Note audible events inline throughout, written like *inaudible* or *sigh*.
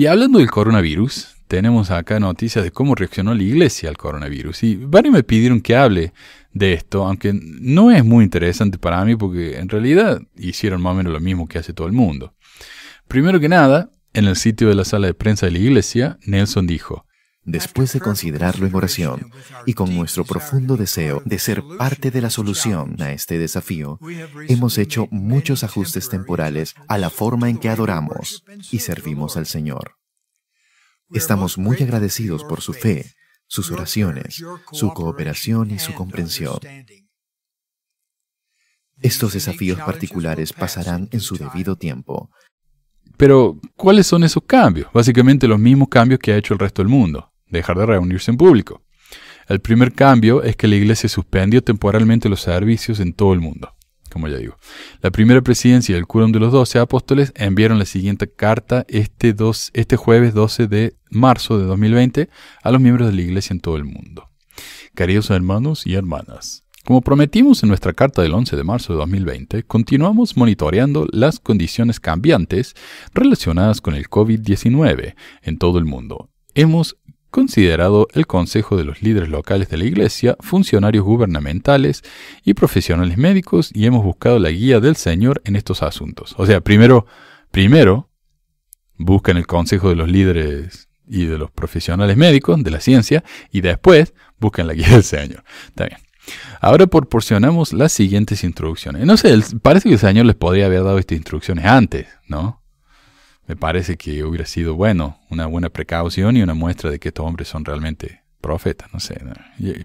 Y hablando del coronavirus, tenemos acá noticias de cómo reaccionó la iglesia al coronavirus. Y varios me pidieron que hable de esto, aunque no es muy interesante para mí porque en realidad hicieron más o menos lo mismo que hace todo el mundo. Primero que nada, en el sitio de la sala de prensa de la iglesia, Nelson dijo, después de considerarlo en oración y con nuestro profundo deseo de ser parte de la solución a este desafío, hemos hecho muchos ajustes temporales a la forma en que adoramos y servimos al Señor. Estamos muy agradecidos por su fe, sus oraciones, su cooperación y su comprensión. Estos desafíos particulares pasarán en su debido tiempo. Pero, ¿cuáles son esos cambios? Básicamente los mismos cambios que ha hecho el resto del mundo dejar de reunirse en público. El primer cambio es que la iglesia suspendió temporalmente los servicios en todo el mundo, como ya digo. La primera presidencia y el curón de los Doce Apóstoles enviaron la siguiente carta este, este jueves 12 de marzo de 2020 a los miembros de la iglesia en todo el mundo. Queridos hermanos y hermanas, como prometimos en nuestra carta del 11 de marzo de 2020, continuamos monitoreando las condiciones cambiantes relacionadas con el COVID-19 en todo el mundo. Hemos considerado el Consejo de los Líderes Locales de la Iglesia, funcionarios gubernamentales y profesionales médicos y hemos buscado la guía del Señor en estos asuntos. O sea, primero, primero buscan el Consejo de los Líderes y de los profesionales médicos de la ciencia y después buscan la guía del Señor. Está bien. Ahora proporcionamos las siguientes instrucciones. No sé, parece que el Señor les podría haber dado estas instrucciones antes, ¿no? Me parece que hubiera sido bueno, una buena precaución y una muestra de que estos hombres son realmente profetas, no sé,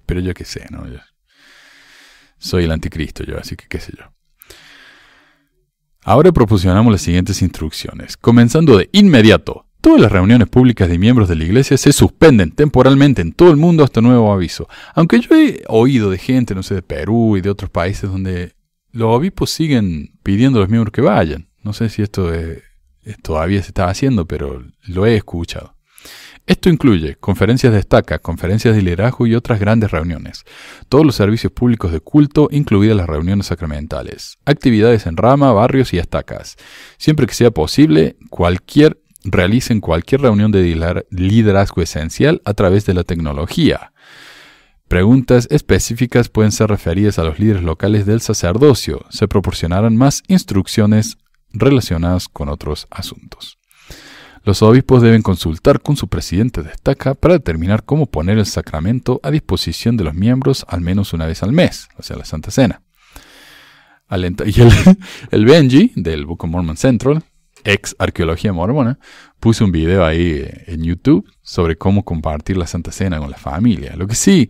pero yo qué sé, ¿no? soy el anticristo yo, así que qué sé yo. Ahora proporcionamos las siguientes instrucciones, comenzando de inmediato. Todas las reuniones públicas de miembros de la iglesia se suspenden temporalmente en todo el mundo hasta nuevo aviso. Aunque yo he oído de gente, no sé, de Perú y de otros países donde los obispos siguen pidiendo a los miembros que vayan. No sé si esto es eh, todavía se está haciendo, pero lo he escuchado. Esto incluye conferencias de estaca, conferencias de liderazgo y otras grandes reuniones, todos los servicios públicos de culto, incluidas las reuniones sacramentales, actividades en rama, barrios y estacas. Siempre que sea posible, cualquier, realicen cualquier reunión de liderazgo esencial a través de la tecnología. Preguntas específicas pueden ser referidas a los líderes locales del sacerdocio. Se proporcionarán más instrucciones relacionadas con otros asuntos. Los obispos deben consultar con su presidente de estaca para determinar cómo poner el sacramento a disposición de los miembros al menos una vez al mes, o sea, la Santa Cena. *laughs* y el, el Benji, del Book of Mormon Central, ex arqueología mormona, puse un video ahí en YouTube sobre cómo compartir la Santa Cena con la familia. Lo que sí,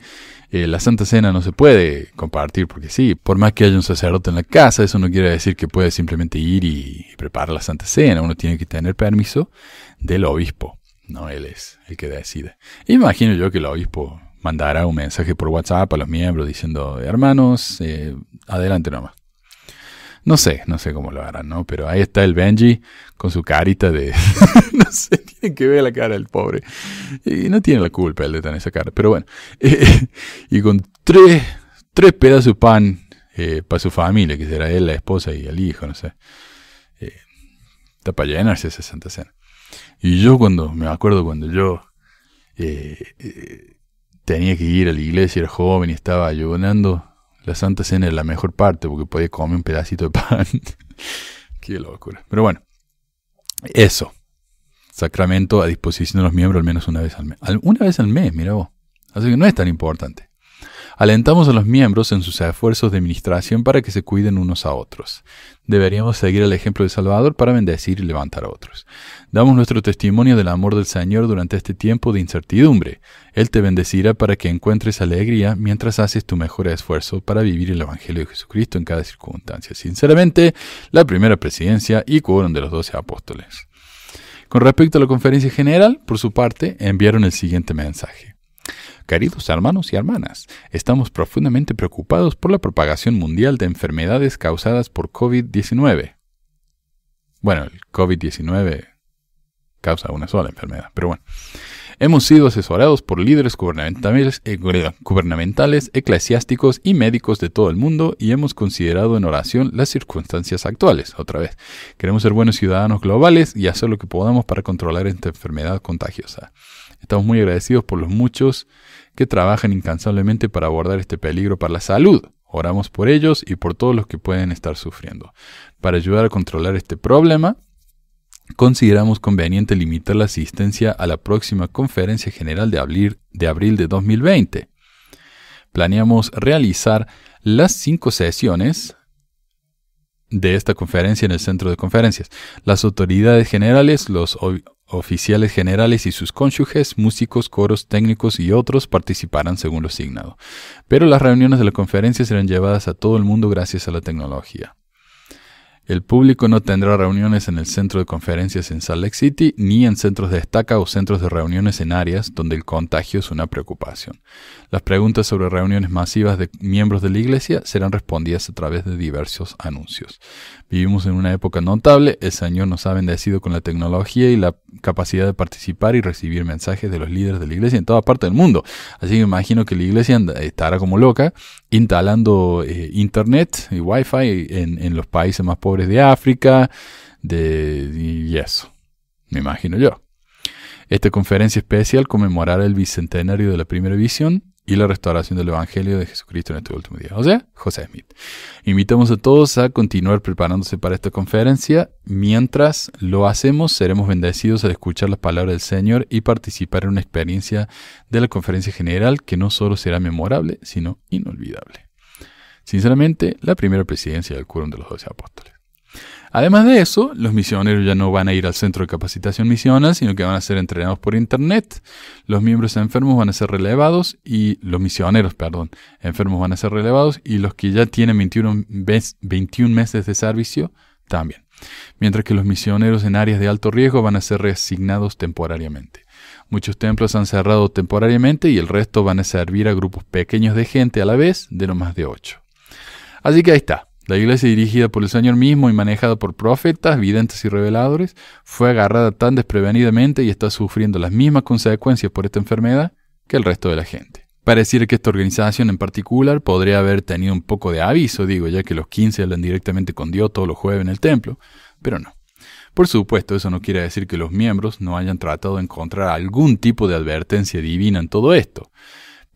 eh, la Santa Cena no se puede compartir porque sí, por más que haya un sacerdote en la casa, eso no quiere decir que puede simplemente ir y, preparar la Santa Cena. Uno tiene que tener permiso del obispo. No, él es el que decide. Imagino yo que el obispo mandará un mensaje por WhatsApp a los miembros diciendo, hermanos, eh, adelante nomás. No sé, no sé cómo lo harán, ¿no? Pero ahí está el Benji con su carita de... *laughs* no sé, tiene que ver la cara del pobre. Y no tiene la culpa el de tener esa cara, pero bueno. *laughs* y con tres, tres pedazos de pan eh, para su familia, que será él, la esposa y el hijo, no sé. Eh, está para llenarse esa Santa Cena. Y yo cuando, me acuerdo cuando yo eh, tenía que ir a la iglesia, era joven y estaba ayunando la Santa Cena es la mejor parte porque podía comer un pedacito de pan. *laughs* Qué locura. Pero bueno, eso. Sacramento a disposición de los miembros al menos una vez al mes. Una vez al mes, mira vos. Así que no es tan importante. Alentamos a los miembros en sus esfuerzos de administración para que se cuiden unos a otros. Deberíamos seguir el ejemplo de Salvador para bendecir y levantar a otros. Damos nuestro testimonio del amor del Señor durante este tiempo de incertidumbre. Él te bendecirá para que encuentres alegría mientras haces tu mejor esfuerzo para vivir el Evangelio de Jesucristo en cada circunstancia. Sinceramente, la primera presidencia y quórum de los doce apóstoles. Con respecto a la conferencia general, por su parte, enviaron el siguiente mensaje. Queridos hermanos y hermanas, estamos profundamente preocupados por la propagación mundial de enfermedades causadas por COVID-19. Bueno, el COVID-19 causa una sola enfermedad, pero bueno. Hemos sido asesorados por líderes gubernamentales, eh, gubernamentales, eclesiásticos y médicos de todo el mundo y hemos considerado en oración las circunstancias actuales. Otra vez, queremos ser buenos ciudadanos globales y hacer lo que podamos para controlar esta enfermedad contagiosa. Estamos muy agradecidos por los muchos que trabajan incansablemente para abordar este peligro para la salud. Oramos por ellos y por todos los que pueden estar sufriendo. Para ayudar a controlar este problema, consideramos conveniente limitar la asistencia a la próxima conferencia general de abril de, 2020. Planeamos realizar las cinco sesiones de esta conferencia en el centro de conferencias. Las autoridades generales, los oficiales generales y sus cónyuges, músicos, coros, técnicos y otros participarán según lo asignado. Pero las reuniones de la conferencia serán llevadas a todo el mundo gracias a la tecnología. El público no tendrá reuniones en el centro de conferencias en Salt Lake City ni en centros de estaca o centros de reuniones en áreas donde el contagio es una preocupación. Las preguntas sobre reuniones masivas de miembros de la iglesia serán respondidas a través de diversos anuncios. Vivimos en una época notable, el Señor nos ha bendecido con la tecnología y la capacidad de participar y recibir mensajes de los líderes de la iglesia en toda parte del mundo. Así que imagino que la iglesia estará como loca instalando eh, internet y wifi en, en los países más pobres de África, de, y eso, me imagino yo. Esta conferencia especial conmemorará el bicentenario de la primera visión y la restauración del Evangelio de Jesucristo en este último día. O sea, José Smith. Invitamos a todos a continuar preparándose para esta conferencia. Mientras lo hacemos, seremos bendecidos al escuchar las palabras del Señor y participar en una experiencia de la conferencia general que no solo será memorable, sino inolvidable. Sinceramente, la primera presidencia del Cuórum de los Doce Apóstoles. Además de eso, los misioneros ya no van a ir al centro de capacitación misional, sino que van a ser entrenados por internet. Los miembros enfermos van a ser relevados y los misioneros, perdón, enfermos van a ser relevados y los que ya tienen 21, meses de servicio también. Mientras que los misioneros en áreas de alto riesgo van a ser reasignados temporariamente. Muchos templos han cerrado temporariamente y el resto van a servir a grupos pequeños de gente a la vez de no más de 8. Así que ahí está. La iglesia dirigida por el Señor mismo y manejada por profetas, videntes y reveladores, fue agarrada tan desprevenidamente y está sufriendo las mismas consecuencias por esta enfermedad que el resto de la gente. Pareciera que esta organización en particular podría haber tenido un poco de aviso, digo, ya que los 15 hablan directamente con Dios todos los jueves en el templo, pero no. Por supuesto, eso no quiere decir que los miembros no hayan tratado de encontrar algún tipo de advertencia divina en todo esto,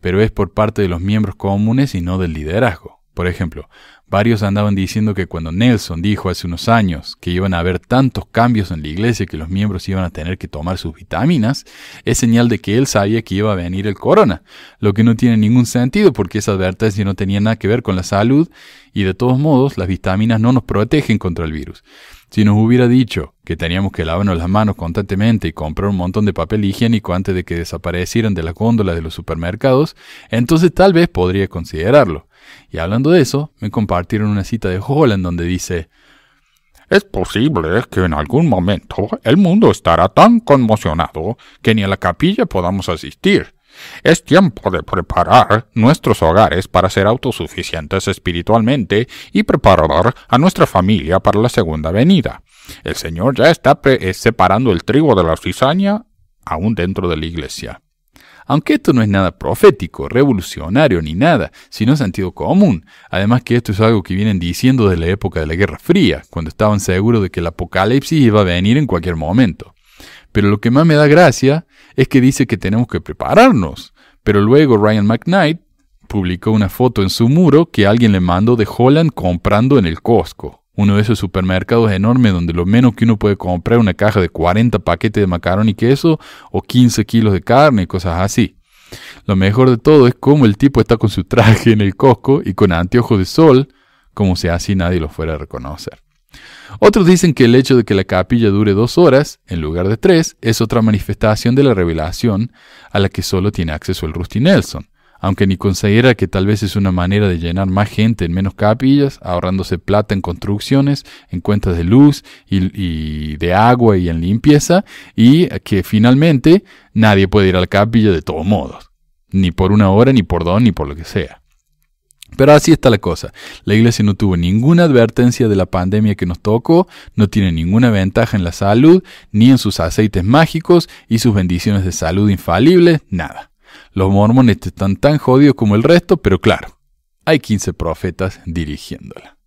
pero es por parte de los miembros comunes y no del liderazgo. Por ejemplo, Varios andaban diciendo que cuando Nelson dijo hace unos años que iban a haber tantos cambios en la iglesia que los miembros iban a tener que tomar sus vitaminas, es señal de que él sabía que iba a venir el corona, lo que no tiene ningún sentido porque esa advertencia no tenía nada que ver con la salud y de todos modos las vitaminas no nos protegen contra el virus. Si nos hubiera dicho que teníamos que lavarnos las manos constantemente y comprar un montón de papel higiénico antes de que desaparecieran de las góndolas de los supermercados, entonces tal vez podría considerarlo. Y hablando de eso, me compartieron una cita de Holland donde dice, es posible que en algún momento el mundo estará tan conmocionado que ni a la capilla podamos asistir. Es tiempo de preparar nuestros hogares para ser autosuficientes espiritualmente y preparar a nuestra familia para la segunda venida. El Señor ya está eh, separando el trigo de la cizaña aún dentro de la iglesia. Aunque esto no es nada profético, revolucionario ni nada, sino sentido común. Además que esto es algo que vienen diciendo desde la época de la Guerra Fría, cuando estaban seguros de que el apocalipsis iba a venir en cualquier momento. Pero lo que más me da gracia es que dice que tenemos que prepararnos. Pero luego Ryan McKnight publicó una foto en su muro que alguien le mandó de Holland comprando en el Costco, uno de esos supermercados enormes donde lo menos que uno puede comprar es una caja de 40 paquetes de macarón y queso o 15 kilos de carne y cosas así. Lo mejor de todo es cómo el tipo está con su traje en el Costco y con anteojos de sol, como si así nadie lo fuera a reconocer. Otros dicen que el hecho de que la capilla dure dos horas, en lugar de tres, es otra manifestación de la revelación a la que solo tiene acceso el Rusty Nelson, aunque ni considera que tal vez es una manera de llenar más gente en menos capillas, ahorrándose plata en construcciones, en cuentas de luz y, de agua y en limpieza, y que finalmente nadie puede ir a la capilla de todos modos, ni por una hora, ni por dos, ni por lo que sea. Pero así está la cosa. La iglesia no tuvo ninguna advertencia de la pandemia que nos tocó, no tiene ninguna ventaja en la salud, ni en sus aceites mágicos y sus bendiciones de salud infalibles, nada. Los mormones están tan jodidos como el resto, pero claro, hay 15 profetas dirigiéndola.